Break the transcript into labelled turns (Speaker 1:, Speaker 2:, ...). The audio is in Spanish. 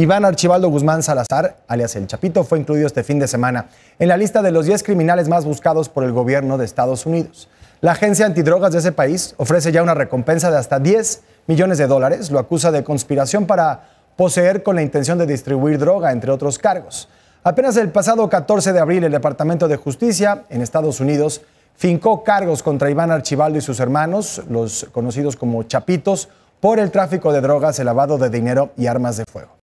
Speaker 1: Iván Archibaldo Guzmán Salazar, alias El Chapito, fue incluido este fin de semana en la lista de los 10 criminales más buscados por el gobierno de Estados Unidos. La agencia antidrogas de ese país ofrece ya una recompensa de hasta 10 millones de dólares. Lo acusa de conspiración para poseer con la intención de distribuir droga, entre otros cargos. Apenas el pasado 14 de abril, el Departamento de Justicia en Estados Unidos fincó cargos contra Iván Archibaldo y sus hermanos, los conocidos como Chapitos, por el tráfico de drogas, el lavado de dinero y armas de fuego.